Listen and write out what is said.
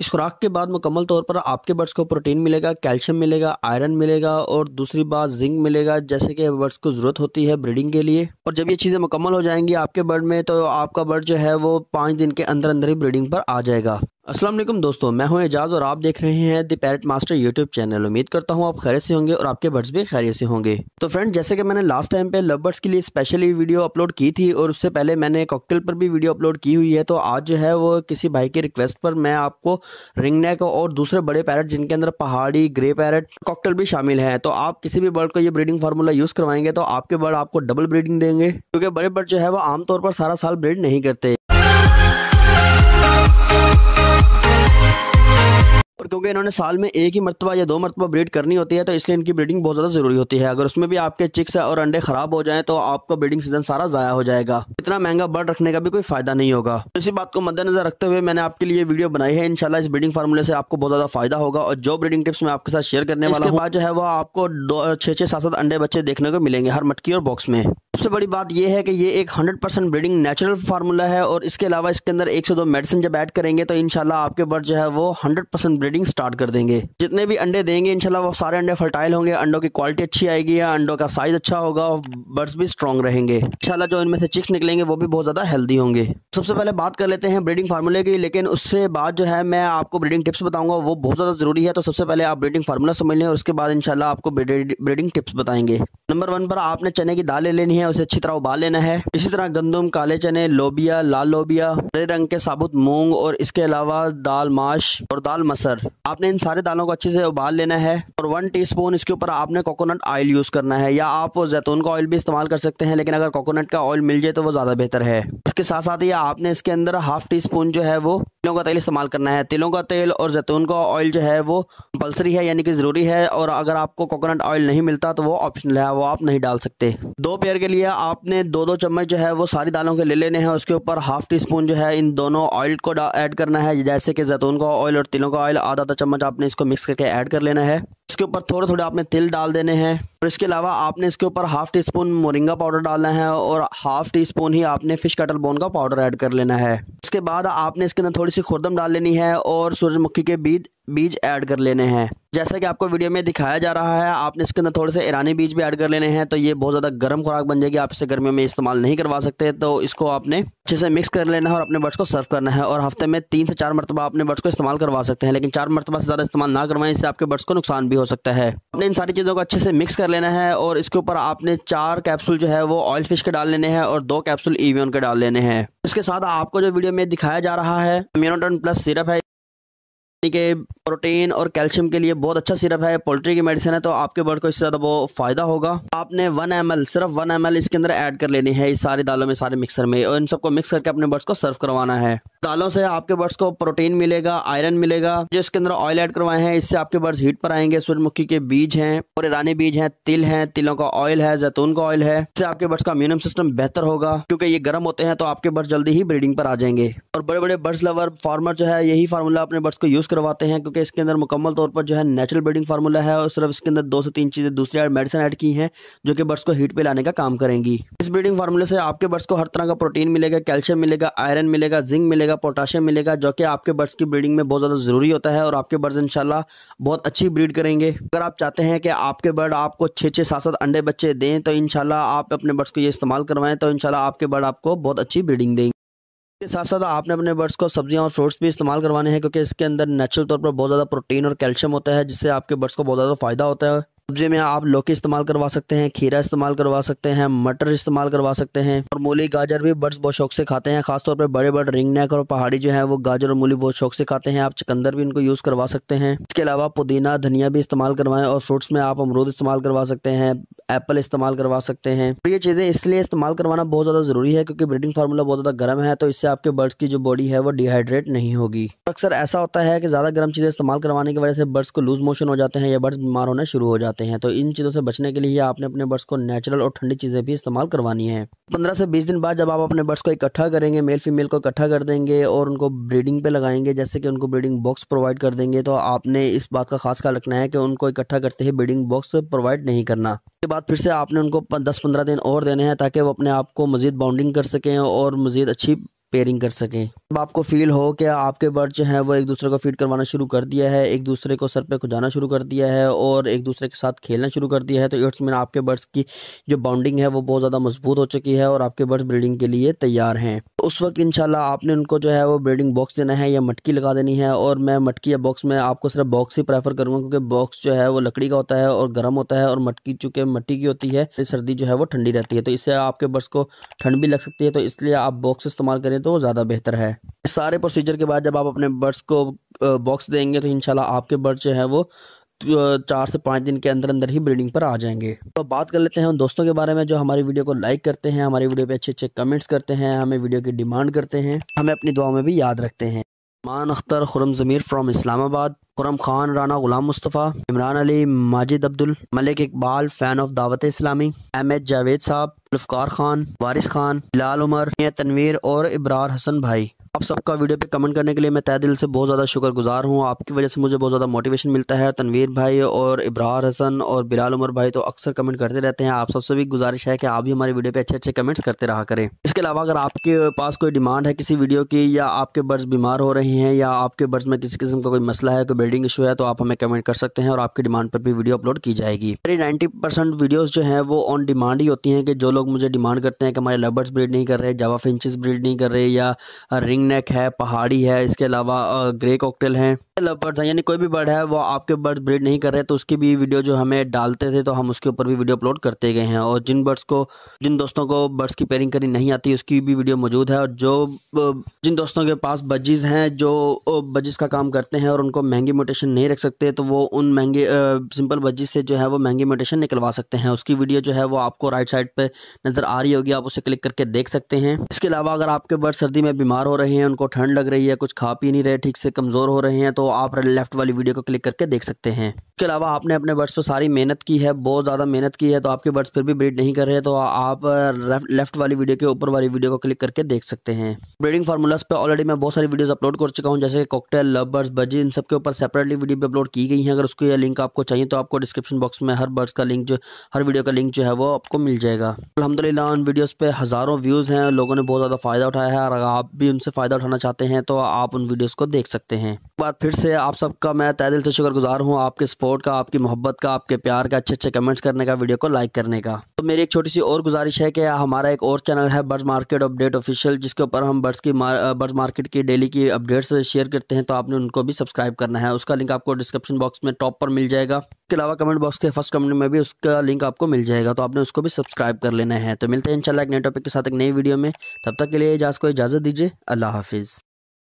इस खुराक के बाद मुकम्मल तौर पर आपके बर्ड्स को प्रोटीन मिलेगा कैल्शियम मिलेगा आयरन मिलेगा और दूसरी बात जिंक मिलेगा जैसे कि बर्ड्स को ज़रूरत होती है ब्रीडिंग के लिए और जब ये चीज़ें मुकम्मल हो जाएंगी आपके बर्ड में तो आपका बर्ड जो है वो पाँच दिन के अंदर अंदर ही ब्रीडिंग पर आ जाएगा असलम दोस्तों मैं हूं एजाज और आप देख रहे हैं the Parrot Master YouTube channel उम्मीद करता हूं आप खैरियत से होंगे और आपके बर्ड्स भी खैरियत से होंगे तो फ्रेंड जैसे कि मैंने लास्ट टाइम पे लव बर्ड्स के लिए स्पेशली वीडियो अपलोड की थी और उससे पहले मैंने कॉकटेल पर भी वीडियो अपलोड की हुई है तो आज जो है वो किसी भाई की रिक्वेस्ट पर मैं आपको रिंग नेक और दूसरे बड़े पैरट जिनके अंदर पहाड़ी ग्रे पैरट कॉकटेल भी शामिल है तो आप किसी भी बर्ड को ये ब्रीडिंग फार्मूला यूज़ करवाएंगे तो आपके बर्ड आपको डबल ब्रीडिंग देंगे क्योंकि बड़े बर्ड जो है वो आमतौर पर सारा साल ब्रीड नहीं करते क्योंकि इन्होंने साल में एक ही मरतबा या दो मरतबा ब्रीड करनी होती है तो इसलिए इनकी ब्रीडिंग बहुत ज़्यादा ज़रूरी होती है अगर उसमें भी आपके चिक्स और अंडे ख़राब हो जाए तो आपका ब्रीडिंग सीजन सारा ज़ाया हो जाएगा इतना महंगा बर्ड रखने का भी कोई फ़ायदा नहीं होगा इसी बात को मद्देनजर रखते हुए मैंने आपके लिए वीडियो बनाई है इनशाला इस ब्रीडिंग फार्मूले से आपको बहुत ज़्यादा फायदा होगा और जो ब्रीडिंग टिप्स मैं आपके साथ शेयर करने वाला हूँ जो है वो आपको छः छः सात सात अंडे बच्चे देखने को मिलेंगे हर मटकी और बॉक्स में सबसे बड़ी बात यह है कि ये एक 100 परसेंट ब्रीडिंग नेचुरल फार्मूला है और इसके अलावा इसके अंदर एक से दो मेडिसिन जब ऐड करेंगे तो इनशाला आपके बर्ड जो है वो 100 परसेंट ब्रीडिंग स्टार्ट कर देंगे जितने भी अंडे देंगे इनशाला वो सारे अंडे फर्टाइल होंगे अंडों की क्वालिटी अच्छी आएगी या अंडों का साइज अच्छा होगा और बर्ड्स भी स्ट्रॉन्ग रहेंगे इनशाला जो इनमें से चिक्स निकलेंगे वो भी बहुत ज़्यादा हेल्दी होंगे सबसे पहले बात कर लेते हैं ब्रीडिंग फार्मूले की लेकिन उससे बाद जो है मैं आपको ब्रीडिंग टिप्स बताऊंगा वो बहुत ज़्यादा ज़रूरी है तो सबसे पहले आप ब्रीडिंग फार्मूला समझ लें और उसके बाद इनशाला आपको ब्रीडिंग टिप्स बताएंगे नंबर वन पर आपने चने की दाल ले लेनी है है उसे अच्छी तरह उबाल लेना है इसी तरह गंदम काले चने लोबिया लाल लोबिया हरे रंग के साबुत मूंग और इसके अलावा दाल माश और दाल मसर आपने इन सारे दालों को अच्छे से उबाल लेना है और वन स्पून इसके ऊपर आपने कोकोनट ऑयल यूज करना है या आप जैतून का ऑयल भी इस्तेमाल कर सकते हैं लेकिन अगर कोकोनट का ऑयल मिल जाए तो वो ज्यादा बेहतर है इसके साथ साथ ही आपने इसके अंदर हाफ टी स्पून जो है वो तिलों का तेल इस्तेमाल करना है तिलों का तेल और जैतून का ऑयल जो है वो कंपलसरी है यानी कि ज़रूरी है और अगर आपको कोकोनट ऑयल नहीं मिलता तो वो ऑप्शनल है वो आप नहीं डाल सकते दो पेयर के लिए आपने दो दो चम्मच जो है वो सारी दालों के ले लेने हैं उसके ऊपर हाफ टी स्पून जो है इन दोनों ऑयल को ऐड करना है जैसे कि जैतून का ऑयल और तिलों का ऑयल आधा आधा चम्मच आपने इसको मिक्स करके ऐड कर लेना है इसके ऊपर थोड़े थोड़े आपने तिल डाल देने हैं और इसके अलावा आपने इसके ऊपर half teaspoon moringa powder डालना है और हाफ टी स्पून ही आपने फिश कटल बोन का पाउडर ऐड कर लेना है इसके बाद आपने इसके अंदर थोड़ी सी खुरदम डाल लेनी है और सूरजमुखी के बीज बीज ऐड कर लेने हैं जैसा कि आपको वीडियो में दिखाया जा रहा है आपने इसके अंदर थोड़े से ईरानी बीज भी ऐड कर लेने हैं तो ये बहुत ज़्यादा गर्म खुराक बन जाएगी आप इसे गर्मियों में इस्तेमाल नहीं करवा सकते तो इसको आपने अच्छे से मिक्स कर लेना है और अपने बर्ड्स को सर्व करना है और हफ्ते में तीन से चार मरतबा अपने बर्ड्स को इस्तेमाल करवा सकते हैं लेकिन चार मरतबा से ज़्यादा इस्तेमाल ना करवाएं इससे आपके बर्ड्स को नुकसान भी हो सकता है आपने इन सारी चीज़ों को अच्छे से मिक्स कर लेना है और इसके ऊपर आपने चार कैप्सूल जो है वो ऑयल फिश के डाल लेने हैं और दो कैप्सूल ईवियन के डाल लेने हैं इसके साथ आपको जो वीडियो में दिखाया जा रहा है म्यूनोटन प्लस सिरप है यानी कि प्रोटीन और कैल्शियम के लिए बहुत अच्छा सिरप है पोल्ट्री की मेडिसिन है तो आपके बर्ड को इससे ज़्यादा वो फायदा होगा आपने वन एम सिर्फ वन एम इसके अंदर ऐड कर लेनी है इस सारी दालों में सारे मिक्सर में और इन सबको मिक्स करके अपने बर्ड्स को सर्व करवाना है दालों से आपके बर्ड्स को प्रोटीन मिलेगा आयरन मिलेगा जो इसके अंदर ऑयल ऐड करवाए हैं इससे आपके बर्ड्स हीट पर आएंगे सूर्यमुखी के बीज हैं और ईरानी बीज हैं तिल हैं तिलों का ऑयल है जैतून का ऑयल है इससे आपके बर्ड्स का इम्यून सिस्टम बेहतर होगा क्योंकि ये गर्म होते हैं तो आपके बर्ड्स जल्दी ही ब्रीडिंग पर आ जाएंगे और बड़े बड़े बर्ड्स लवर फार्मर जो है यही फार्मूला अपने बर्ड्स को यूज यूज़ करवाते हैं क्योंकि इसके अंदर मुकम्मल तौर पर जो है नेचुरल ब्रीडिंग फार्मूला है और सिर्फ इसके अंदर दो से तीन चीज़ें दूसरी ऐड मेडिसिन ऐड की हैं जो कि बर्ड्स को हीट पे लाने का काम करेंगी इस ब्रीडिंग फार्मूले से आपके बर्ड्स को हर तरह का प्रोटीन मिलेगा कैल्शियम मिलेगा आयरन मिलेगा जिंक मिलेगा पोटाशियम मिलेगा जो कि आपके बर्ड्स की ब्रीडिंग में बहुत ज़्यादा ज़रूरी होता है और आपके बर्ड्स इनशाला बहुत अच्छी ब्रीड करेंगे अगर आप चाहते हैं कि आपके बर्ड आपको छः छः सात सात अंडे बच्चे दें तो इनशाला आप अपने बर्ड्स को ये इस्तेमाल करवाएं तो इनशाला आपके बर्ड आपको बहुत अच्छी ब्रीडिंग देंगे इसके साथ साथ आपने अपने बर्ड्स को सब्जियां और फ्रूट्स भी इस्तेमाल करवाने हैं क्योंकि इसके अंदर नेचुरल तौर पर बहुत ज़्यादा प्रोटीन और कैल्शियम होता है जिससे आपके बर्ड्स को बहुत ज़्यादा फायदा होता है सब्जी में आप लौकी इस्तेमाल करवा सकते हैं खीरा इस्तेमाल करवा सकते हैं मटर इस्तेमाल करवा सकते हैं और मूली गाजर भी बर्ड्स बहुत शौक से खाते हैं खासतौर पर बड़े बड़े रिंग नेक और पहाड़ी जो है वो गाजर और मूली बहुत शौक से खाते हैं आप चकंदर भी इनको यूज करवा सकते हैं इसके अलावा पुदीना धनिया भी इस्तेमाल करवाएं और फ्रूट्स में आप अमरूद इस्तेमाल करवा सकते हैं एप्पल इस्तेमाल करवा सकते हैं और ये चीज़ें इसलिए इस्तेमाल करवाना बहुत ज़्यादा ज़रूरी है क्योंकि ब्रीडिंग फार्मूला बहुत ज़्यादा गर्म है तो इससे आपके बर्ड्स की जो बॉडी है वो डिहाइड्रेट नहीं होगी अक्सर ऐसा होता है कि ज़्यादा गर्म चीज़ें इस्तेमाल करवाने की वजह से बर्ड्स को लूज मोशन हो जाते हैं या बर्ड्स बीमार होना शुरू हो जाते हैं जाते हैं तो इन चीज़ों से बचने के लिए आपने अपने बर्ड्स को नेचुरल और ठंडी चीज़ें भी इस्तेमाल करवानी है पंद्रह से बीस दिन बाद जब आप अपने बर्ड्स को इकट्ठा करेंगे मेल फीमेल को इकट्ठा कर देंगे और उनको ब्रीडिंग पे लगाएंगे जैसे कि उनको ब्रीडिंग बॉक्स प्रोवाइड कर देंगे तो आपने इस बात का खास ख्याल रखना है कि उनको इकट्ठा करते ही ब्रीडिंग बॉक्स प्रोवाइड नहीं करना उसके बाद फिर से आपने उनको दस पंद्रह दिन और देने हैं ताकि वो अपने आप को मजीद बाउंडिंग कर सकें और मजीद अच्छी पेयरिंग कर सकें जब आपको फील हो कि आपके बर्ड जो हैं वो एक दूसरे को फीड करवाना शुरू कर दिया है एक दूसरे को सर पे खुजाना शुरू कर दिया है और एक दूसरे के साथ खेलना शुरू कर दिया है तो इट्स मीन आपके बर्ड्स की जो बाउंडिंग है वो बहुत ज़्यादा मजबूत हो चुकी है और आपके बर्ड्स ब्रीडिंग के लिए तैयार हैं उस वक्त इनशाला आपने उनको जो है वो ब्रीडिंग बॉक्स देना है या मटकी लगा देनी है और मैं मटकी या बॉक्स में आपको सिर्फ बॉक्स ही प्रेफर करूँगा क्योंकि बॉक्स जो है वो लकड़ी का होता है और गर्म होता है और मटकी चूँकि मट्टी की होती है तो सर्दी जो है वो ठंडी रहती है तो इससे आपके बर्ड्स को ठंड भी लग सकती है तो इसलिए आप बॉक्स इस्तेमाल करें करें तो ज़्यादा बेहतर है सारे प्रोसीजर के बाद जब आप अपने बर्ड्स को बॉक्स देंगे तो इनशाला आपके बर्ड जो है वो चार से पाँच दिन के अंदर अंदर ही ब्रीडिंग पर आ जाएंगे तो बात कर लेते हैं उन दोस्तों के बारे में जो हमारी वीडियो को लाइक करते हैं हमारी वीडियो पे अच्छे अच्छे कमेंट्स करते हैं हमें वीडियो की डिमांड करते हैं हमें अपनी दुआ में भी याद रखते हैं Maan Akhtar Khurram Zameer from Islamabad Khurram Khan Rana Ghulam Mustafa Imran Ali Majid Abdul Malik Iqbal fan of Dawat Islami M H Javed साहब जुल्फ़ार खान वारिस खान लाल उमर तनवीर और इब्रार हसन भाई आप सबका वीडियो पे कमेंट करने के लिए मैं तय दिल से बहुत ज़्यादा शुक्रगुजार हूँ आपकी वजह से मुझे बहुत ज़्यादा मोटिवेशन मिलता है तनवीर भाई और इब्राहर हसन और बिलाल उमर भाई तो अक्सर कमेंट करते रहते हैं आप सबसे भी गुजारिश है कि आप भी हमारे वीडियो पे अच्छे अच्छे कमेंट्स करते रहा करें इसके अलावा अगर आपके पास कोई डिमांड है किसी वीडियो की या आपके बर्ड्स बीमार हो रहे हैं या आपके बर्ड्स में किसी किस्म का कोई मसला है कोई बिल्डिंग इशू है तो आप हमें कमेंट कर सकते हैं और आपकी डिमांड पर भी वीडियो अपलोड की जाएगी मेरी नाइन्टी परसेंट जो है वो ऑन डिमांड ही होती है कि जो लोग मुझे डिमांड करते हैं कि हमारे लबर्स ब्रीड नहीं कर रहे जवाफ इंचज ब्रीड नहीं कर रहे या रिंग रिंग नेक है पहाड़ी है इसके अलावा ग्रे कॉकटेल हैं लव बर्ड्स हैं यानी कोई भी बर्ड है वो आपके बर्ड ब्रीड नहीं कर रहे तो उसकी भी वीडियो जो हमें डालते थे तो हम उसके ऊपर भी वीडियो अपलोड करते गए हैं और जिन बर्ड्स को जिन दोस्तों को बर्ड्स की पेयरिंग करनी नहीं आती उसकी भी वीडियो मौजूद है और जो जिन दोस्तों के पास बजीज हैं जो बजीज का काम करते हैं और उनको महंगी म्यूटेशन नहीं रख सकते तो वो उन महंगे सिंपल बजीज से जो है वो महंगी म्यूटेशन निकलवा सकते हैं उसकी वीडियो जो है वो आपको राइट साइड पर नज़र आ रही होगी आप उसे क्लिक करके देख सकते हैं इसके अलावा अगर आपके बर्ड सर्दी में बीमार हो रहे रहे हैं उनको ठंड लग रही है कुछ खा पी नहीं रहे ठीक से कमज़ोर हो रहे हैं तो आप लेफ्ट वाली वीडियो को क्लिक करके देख सकते हैं इसके अलावा आपने अपने बर्ड्स पर सारी मेहनत की है बहुत ज़्यादा मेहनत की है तो आपके बर्ड्स फिर भी ब्रीड नहीं कर रहे तो आप लेफ्ट वाली वीडियो के ऊपर वाली वीडियो को क्लिक करके देख सकते हैं ब्रीडिंग फार्मूलाज पर ऑलरेडी मैं बहुत सारी वीडियो अपलोड कर चुका हूँ जैसे कॉकटेल लव बजी इन सबके ऊपर सेपरेटली वीडियो भी अपलोड की गई है अगर उसकी लिंक आपको चाहिए तो आपको डिस्क्रिप्शन बॉक्स में हर बर्ड्स का लिंक जो हर वीडियो का लिंक जो है वो आपको मिल जाएगा अलहमदिल्ला उन वीडियोज़ पे हज़ारों व्यूज़ हैं लोगों ने बहुत ज़्यादा फ़ायदा उठाया है और आप भी उनसे फ़ायदा उठाना चाहते हैं तो आप उन वीडियोस को देख सकते हैं एक बार फिर से आप सबका मैं तय दिल से शुक्रगुजार हूँ आपके सपोर्ट का आपकी मोहब्बत का आपके प्यार का अच्छे अच्छे कमेंट्स करने का वीडियो को लाइक करने का तो मेरी एक छोटी सी और गुजारिश है कि हमारा एक और चैनल है बर्ड्स मार्केट अपडेट ऑफिशियल जिसके ऊपर हम बर्ड्स की बर्ड्स मार्केट की डेली की अपडेट्स शेयर करते हैं तो आपने उनको भी सब्सक्राइब करना है उसका लिंक आपको डिस्क्रिप्शन बॉक्स में टॉप पर मिल जाएगा उसके अलावा कमेंट बॉक्स के फर्स्ट कमेंट में भी उसका लिंक आपको मिल जाएगा तो आपने उसको भी सब्सक्राइब कर लेना है तो मिलते हैं इंशाल्लाह एक नए टॉपिक के साथ एक नई वीडियो में तब तक के लिए इजाज़ को इजाज़त दीजिए अल्लाह हाफिज़